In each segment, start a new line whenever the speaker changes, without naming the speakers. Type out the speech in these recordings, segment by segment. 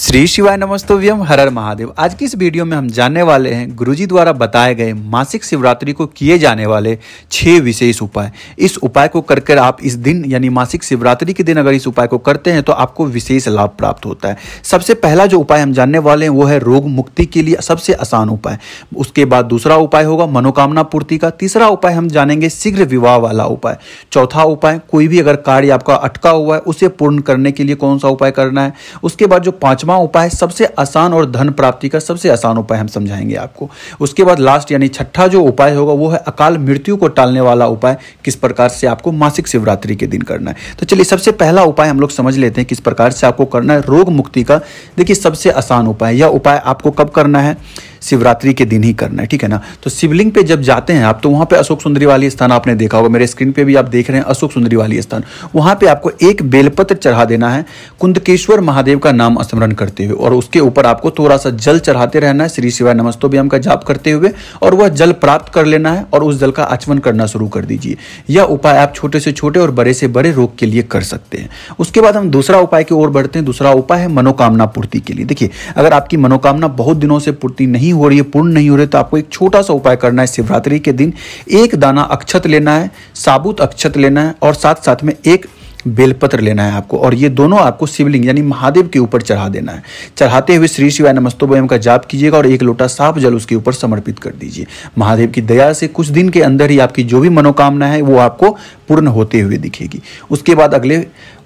श्री शिवाय नमस्तव्यम हर महादेव आज की इस वीडियो में हम जानने वाले हैं गुरुजी द्वारा बताए गए मासिक शिवरात्रि को किए जाने वाले छह विशेष उपाय इस उपाय को करके आप इस दिन यानी मासिक शिवरात्रि के दिन अगर इस उपाय को करते हैं तो आपको विशेष लाभ प्राप्त होता है सबसे पहला जो उपाय हम जानने वाले हैं वो है रोग मुक्ति के लिए सबसे आसान उपाय उसके बाद दूसरा उपाय होगा मनोकामना पूर्ति का तीसरा उपाय हम जानेंगे शीघ्र विवाह वाला उपाय चौथा उपाय कोई भी अगर कार्य आपका अटका हुआ है उसे पूर्ण करने के लिए कौन सा उपाय करना है उसके बाद जो पांच पांचवा उपाय सबसे आसान और धन प्राप्ति का सबसे आसान उपाय हम समझाएंगे आपको उसके बाद लास्ट यानी छठा जो उपाय होगा वो है अकाल मृत्यु को टालने वाला उपाय किस प्रकार से आपको मासिक शिवरात्रि के दिन करना है तो चलिए सबसे पहला उपाय हम लोग समझ लेते हैं किस प्रकार से आपको करना है रोग मुक्ति का देखिए सबसे आसान उपाय यह उपाय आपको कब करना है शिवरात्रि के दिन ही करना है ठीक है ना तो शिवलिंग पे जब जाते हैं आप तो वहां पे अशोक सुंदरी वाली स्थान आपने देखा होगा मेरे स्क्रीन पे भी आप देख रहे हैं अशोक सुंदरी वाली स्थान वहां पे आपको एक बेलपत्र चढ़ा देना है कुंदकेश्वर महादेव का नाम स्मरण करते हुए और उसके ऊपर आपको थोड़ा सा जल चढ़ाते रहना है श्री शिवाय भी का जाप करते हुए और वह जल प्राप्त कर लेना है और उस जल का आचमन करना शुरू कर दीजिए यह उपाय आप छोटे से छोटे और बड़े से बड़े रोग के लिए कर सकते हैं उसके बाद हम दूसरा उपाय की ओर बढ़ते हैं दूसरा उपाय है मनोकामना पूर्ति के लिए देखिए अगर आपकी मनोकामना बहुत दिनों से पूर्ति नहीं नहीं हो रही है पूर्ण नहीं हो रही तो आपको एक छोटा सा उपाय करना है शिवरात्रि के दिन एक दाना अक्षत लेना है साबुत अक्षत लेना है और साथ साथ में एक बेलपत्र लेना है आपको और ये दोनों आपको शिवलिंग यानी महादेव के ऊपर चढ़ा देना है चढ़ाते हुए श्री शिवाय नमस्तो नमस्तोभयम का जाप कीजिएगा और एक लोटा साफ जल उसके ऊपर समर्पित कर दीजिए महादेव की दया से कुछ दिन के अंदर ही आपकी जो भी मनोकामना है वो आपको पूर्ण होते हुए दिखेगी उसके बाद अगले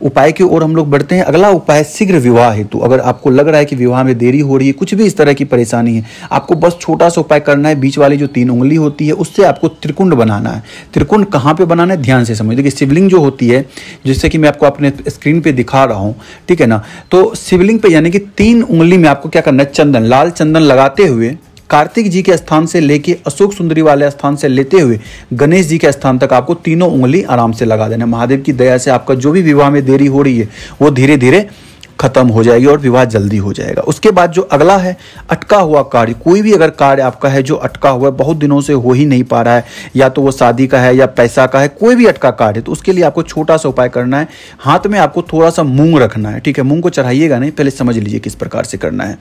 उपाय की ओर हम लोग बढ़ते हैं अगला उपाय शीघ्र विवाह हेतु अगर आपको लग रहा है कि विवाह में देरी हो रही है कुछ भी इस तरह की परेशानी है आपको बस छोटा सा उपाय करना है बीच वाली जो तीन उंगली होती है उससे आपको त्रिकुंड बनाना है त्रिकुंड कहाँ पे बनाना है ध्यान से समझ देखिए शिवलिंग जो होती है जिससे कि मैं आपको अपने स्क्रीन पर दिखा रहा हूँ ठीक है ना तो शिवलिंग पर यानी कि तीन उंगली में आपको क्या करना है चंदन लाल चंदन लगाते हुए कार्तिक जी के स्थान से लेके अशोक सुंदरी वाले स्थान से लेते हुए गणेश जी के स्थान तक आपको तीनों उंगली आराम से लगा देना महादेव की दया से आपका जो भी विवाह में देरी हो रही है वो धीरे धीरे खत्म हो जाएगी और विवाह जल्दी हो जाएगा उसके बाद जो अगला है अटका हुआ कार्य कोई भी अगर कार्य आपका है जो अटका हुआ है बहुत दिनों से हो ही नहीं पा रहा है या तो वो शादी का है या पैसा का है कोई भी अटका कार्य तो उसके लिए आपको छोटा सा उपाय करना है हाथ में आपको थोड़ा सा मूंग रखना है ठीक है मूंग को चढ़ाइएगा नहीं पहले समझ लीजिए किस प्रकार से करना है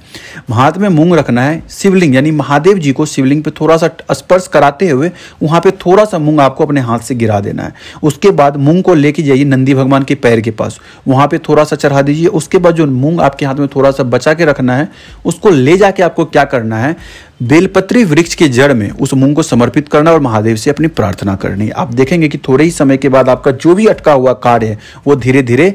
हाथ में मूंग रखना है शिवलिंग यानी महादेव जी को शिवलिंग पे थोड़ा सा स्पर्श कराते हुए वहाँ पे थोड़ा सा मूंग आपको अपने हाथ से गिरा देना है उसके बाद मूंग को लेके जाइए नंदी भगवान के पैर के पास वहाँ पे थोड़ा सा चढ़ा दीजिए उसके बाद जो मूंग आपके हाथ में थोड़ा सा बचा के रखना है उसको ले जाके आपको क्या करना है बेलपत्री वृक्ष की जड़ में उस मूंग को समर्पित करना और महादेव से अपनी प्रार्थना करनी आप देखेंगे कि थोड़े ही समय के बाद आपका जो भी अटका हुआ कार्य है वो धीरे धीरे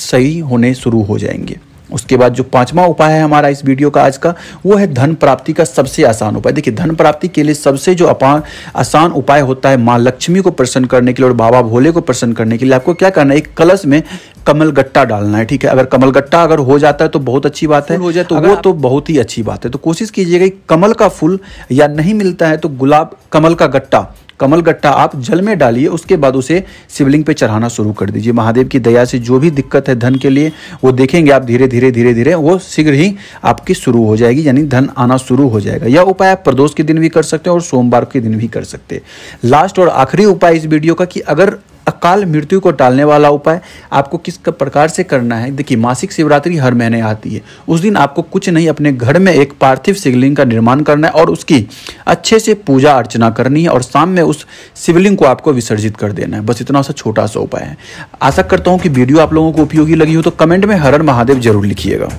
सही होने शुरू हो जाएंगे उसके बाद जो पांचवा उपाय है हमारा इस वीडियो का आज का वो है धन प्राप्ति का सबसे आसान उपाय देखिए धन प्राप्ति के लिए सबसे जो अपान आसान उपाय होता है माँ लक्ष्मी को प्रसन्न करने के लिए और बाबा भोले को प्रसन्न करने के लिए आपको क्या करना है एक कलश में कमल गट्टा डालना है ठीक है अगर कमल गट्टा अगर हो जाता है तो बहुत अच्छी बात है हो जाए तो वो तो बहुत ही अच्छी बात है तो कोशिश कीजिएगा कमल का फूल या नहीं मिलता है तो गुलाब कमल का गट्टा कमल गट्टा आप जल में डालिए उसके बाद उसे शिवलिंग पे चढ़ाना शुरू कर दीजिए महादेव की दया से जो भी दिक्कत है धन के लिए वो देखेंगे आप धीरे धीरे धीरे धीरे वो शीघ्र ही आपकी शुरू हो जाएगी यानी धन आना शुरू हो जाएगा यह उपाय आप प्रदोष के दिन भी कर सकते हैं और सोमवार के दिन भी कर सकते हैं लास्ट और आखिरी उपाय इस वीडियो का कि अगर अकाल मृत्यु को टालने वाला उपाय आपको किस प्रकार से करना है देखिए मासिक शिवरात्रि हर महीने आती है उस दिन आपको कुछ नहीं अपने घर में एक पार्थिव शिवलिंग का निर्माण करना है और उसकी अच्छे से पूजा अर्चना करनी है और शाम में उस शिवलिंग को आपको विसर्जित कर देना है बस इतना सा छोटा सा उपाय है आशा करता हूँ कि वीडियो आप लोगों को उपयोगी लगी हो तो कमेंट में हर महादेव जरूर लिखिएगा